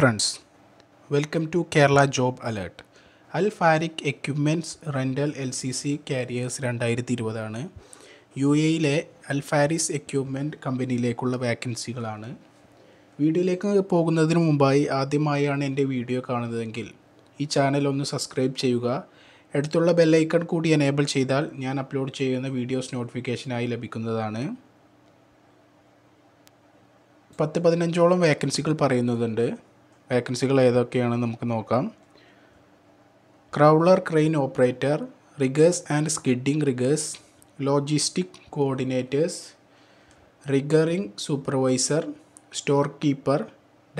friends welcome to Kerala job alert Al Faris equipments rental L C C careers രണ്ടായിരത്തി ഇരുപതാണ് U എയിലെ അൽ Faris equipment കമ്പനിയിലേക്കുള്ള വാക്കൻസികളാണ് വീഡിയോയിലേക്ക് പോകുന്നതിന് മുമ്പായി ആദ്യമായാണ് എൻ്റെ വീഡിയോ കാണുന്നതെങ്കിൽ ഈ ചാനൽ ഒന്ന് സബ്സ്ക്രൈബ് ചെയ്യുക അടുത്തുള്ള ബെല്ലൈക്കൺ കൂടി എനേബിൾ ചെയ്താൽ ഞാൻ അപ്ലോഡ് ചെയ്യുന്ന വീഡിയോസ് നോട്ടിഫിക്കേഷനായി ലഭിക്കുന്നതാണ് പത്ത് പതിനഞ്ചോളം വേക്കൻസികൾ പറയുന്നുണ്ട് വേക്കൻസികൾ ഏതൊക്കെയാണെന്ന് നമുക്ക് നോക്കാം crawler crane operator riggers and skidding riggers logistic coordinators rigging supervisor store keeper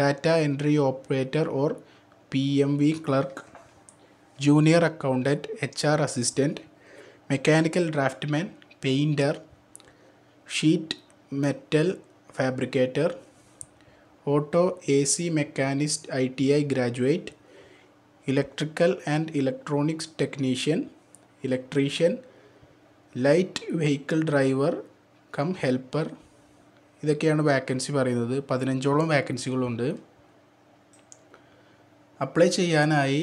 data entry operator or P M V clerk junior accountant H R assistant mechanical draftsman painter sheet metal fabricator auto A C machinist I T I graduate electrical and electronics technician electrician light vehicle driver cum helper ഇതൊക്കെയാണ് vacancy പറയുന്നത് പതിനഞ്ചോളം വാക്കൻസികളുണ്ട് apply ചെയ്യാനായി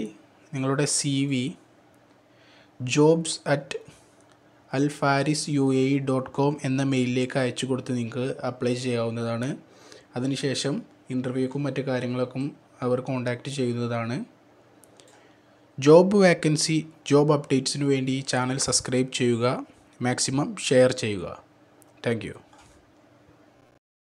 നിങ്ങളുടെ C V jobs at Faris U A E dot com എന്ന മെയിലിലേക്ക് അയച്ചു കൊടുത്ത് നിങ്ങൾക്ക് അപ്ലൈ ചെയ്യാവുന്നതാണ് അതിനുശേഷം ഇൻ്റർവ്യൂക്കും മറ്റ് കാര്യങ്ങൾക്കും അവർ കോണ്ടാക്റ്റ് ചെയ്യുന്നതാണ് ജോബ് വേക്കൻസി ജോബ് അപ്ഡേറ്റ്സിനു വേണ്ടി ഈ ചാനൽ സബ്സ്ക്രൈബ് ചെയ്യുക മാക്സിമം ഷെയർ ചെയ്യുക താങ്ക്